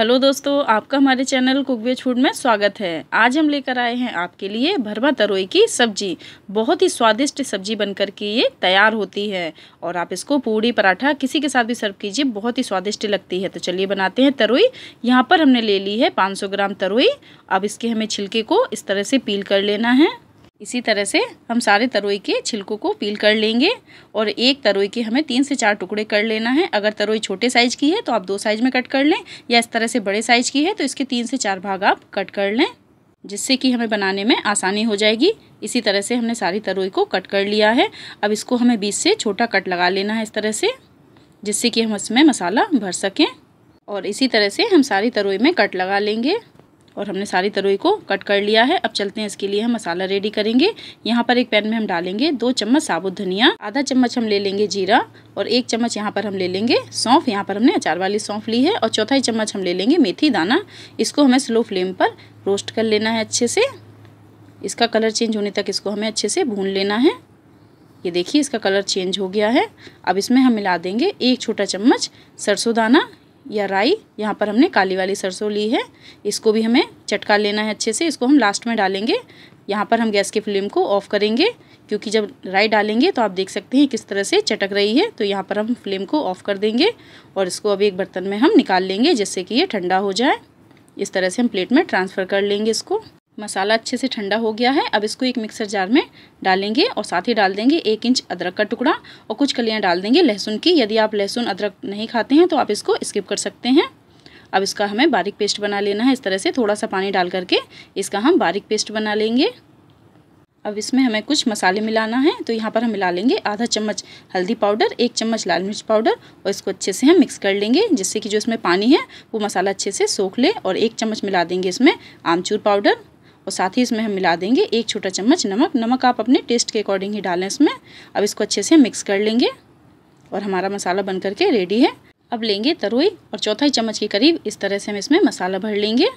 hello दोस्तों आपका हमारे चैनल कुकवेज फूड में स्वागत है आज हम लेकर आए हैं आपके लिए भरवा तरोई की सब्जी बहुत ही स्वादिष्ट सब्जी बनकर के ये तैयार होती है और आप इसको पूड़ी पराठा किसी के साथ भी सर्व कीजिए बहुत ही स्वादिष्ट लगती है तो चलिए बनाते हैं तरोई यहाँ पर हमने ले ली है 500 ग्राम तरोई अब इसके हमें छिलके को इस तरह से पील कर लेना है इसी तरह से हम सारे तरोई के छिलकों को पील कर लेंगे और एक तरोई के हमें तीन से चार टुकड़े कर लेना है अगर तरोई छोटे साइज की है तो आप दो साइज में कट कर लें या इस तरह से बड़े साइज की है तो इसके तीन से चार भाग आप कट कर लें जिससे कि हमें बनाने में आसानी हो जाएगी इसी तरह से हमने सारी तरोई को कट कर लिया है अब इसको हमें बीच से छोटा कट लगा लेना है इस तरह से जिससे कि हम इसमें मसाला भर सकें और इसी तरह से हम सारी तरोई में कट लगा लेंगे और हमने सारी तरोई को कट कर लिया है अब चलते हैं इसके लिए हम मसाला रेडी करेंगे यहाँ पर एक पैन में हम डालेंगे दो चम्मच साबुत धनिया आधा चम्मच हम ले लेंगे जीरा और एक चम्मच यहाँ पर हम ले लेंगे सौंफ यहाँ पर हमने अचार वाली सौंफ ली है और चौथाई चम्मच हम ले लेंगे मेथी दाना इसको हमें स्लो फ्लेम पर रोस्ट कर लेना है अच्छे से इसका कलर चेंज होने तक इसको हमें अच्छे से भून लेना है ये देखिए इसका कलर चेंज हो गया है अब इसमें हम मिला देंगे एक छोटा चम्मच सरसों दाना या राई यहाँ पर हमने काली वाली सरसों ली है इसको भी हमें चटका लेना है अच्छे से इसको हम लास्ट में डालेंगे यहाँ पर हम गैस की फ्लेम को ऑफ करेंगे क्योंकि जब राई डालेंगे तो आप देख सकते हैं किस तरह से चटक रही है तो यहाँ पर हम फ्लेम को ऑफ कर देंगे और इसको अभी एक बर्तन में हम निकाल लेंगे जिससे कि ये ठंडा हो जाए इस तरह से हम प्लेट में ट्रांसफ़र कर लेंगे इसको मसाला अच्छे से ठंडा हो गया है अब इसको एक मिक्सर जार में डालेंगे और साथ ही डाल देंगे एक इंच अदरक का टुकड़ा और कुछ कलियाँ डाल देंगे लहसुन की यदि आप लहसुन अदरक नहीं खाते हैं तो आप इसको स्किप कर सकते हैं अब इसका हमें बारीक पेस्ट बना लेना है इस तरह से थोड़ा सा पानी डाल करके इसका हम बारीक पेस्ट बना लेंगे अब इसमें हमें कुछ मसाले मिलाना है तो यहाँ पर हम मिला लेंगे आधा चम्मच हल्दी पाउडर एक चम्मच लाल मिर्च पाउडर और इसको अच्छे से हम मिक्स कर लेंगे जिससे कि जो इसमें पानी है वो मसाला अच्छे से सोख ले और एक चम्मच मिला देंगे इसमें आमचूर पाउडर और साथ ही इसमें हम मिला देंगे एक छोटा चम्मच नमक नमक आप अपने टेस्ट के अकॉर्डिंग ही डालें इसमें अब इसको अच्छे से मिक्स कर लेंगे और हमारा मसाला बन करके रेडी है अब लेंगे तरोई और चौथाई चम्मच के करीब इस तरह से हम इसमें मसाला भर लेंगे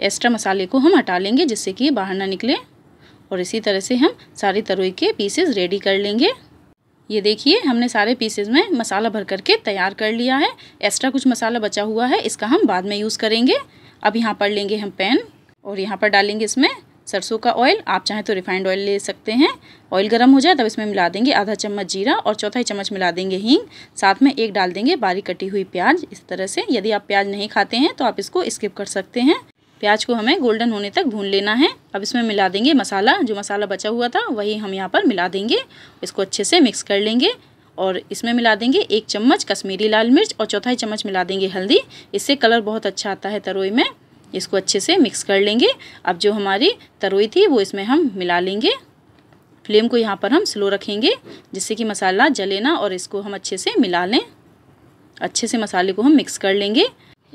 एक्स्ट्रा मसाले को हम हटा लेंगे जिससे कि ये बाहर ना निकले और इसी तरह से हम सारी तरोई के पीसेस रेडी कर लेंगे ये देखिए हमने सारे पीसेज में मसाला भर करके तैयार कर लिया है एक्स्ट्रा कुछ मसाला बचा हुआ है इसका हम बाद में यूज़ करेंगे अब यहाँ पर लेंगे हम पैन और यहाँ पर डालेंगे इसमें सरसों का ऑयल आप चाहें तो रिफाइंड ऑयल ले सकते हैं ऑयल गर्म हो जाए तब इसमें मिला देंगे आधा चम्मच जीरा और चौथाई चम्मच मिला देंगे हींग साथ में एक डाल देंगे बारीक कटी हुई प्याज इस तरह से यदि आप प्याज नहीं खाते हैं तो आप इसको स्किप कर सकते हैं प्याज को हमें गोल्डन होने तक भून लेना है अब इसमें मिला देंगे मसाला जो मसाला बचा हुआ था वही हम यहाँ पर मिला देंगे इसको अच्छे से मिक्स कर लेंगे और इसमें मिला देंगे एक चम्मच कश्मीरी लाल मिर्च और चौथाई चम्मच मिला देंगे हल्दी इससे कलर बहुत अच्छा आता है तरोई में इसको अच्छे से मिक्स कर लेंगे अब जो हमारी तरोई थी वो इसमें हम मिला लेंगे फ्लेम को यहाँ पर हम स्लो रखेंगे जिससे कि मसाला जले ना और इसको हम अच्छे से मिला लें अच्छे से मसाले को हम मिक्स कर लेंगे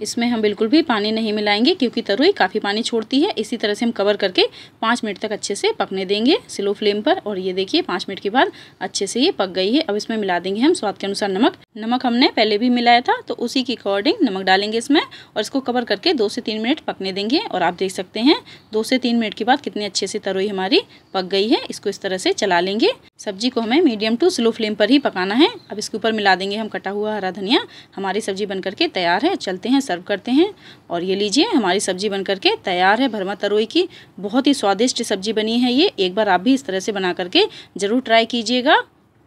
इसमें हम बिल्कुल भी पानी नहीं मिलाएंगे क्योंकि तरुई काफ़ी पानी छोड़ती है इसी तरह से हम कवर करके पाँच मिनट तक अच्छे से पकने देंगे स्लो फ्लेम पर और ये देखिए पाँच मिनट के बाद अच्छे से ये पक गई है अब इसमें मिला देंगे हम स्वाद के अनुसार नमक नमक हमने पहले भी मिलाया था तो उसी के अकॉर्डिंग नमक डालेंगे इसमें और इसको कवर करके दो से तीन मिनट पकने देंगे और आप देख सकते हैं दो से तीन मिनट के बाद कितने अच्छे से तरोई हमारी पक गई है इसको इस तरह से चला लेंगे सब्जी को हमें मीडियम टू स्लो फ्लेम पर ही पकाना है अब इसके ऊपर मिला देंगे हम कटा हुआ हरा धनिया हमारी सब्जी बन करके तैयार है चलते हैं सर्व करते हैं और ये लीजिए हमारी सब्जी बन करके तैयार है भरमा तरोई की बहुत ही स्वादिष्ट सब्जी बनी है ये एक बार आप भी इस तरह से बना करके ज़रूर ट्राई कीजिएगा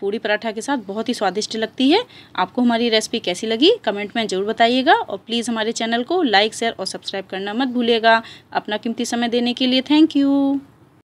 पूड़ी पराठा के साथ बहुत ही स्वादिष्ट लगती है आपको हमारी रेसिपी कैसी लगी कमेंट में ज़रूर बताइएगा और प्लीज़ हमारे चैनल को लाइक शेयर और सब्सक्राइब करना मत भूलिएगा अपना कीमती समय देने के लिए थैंक यू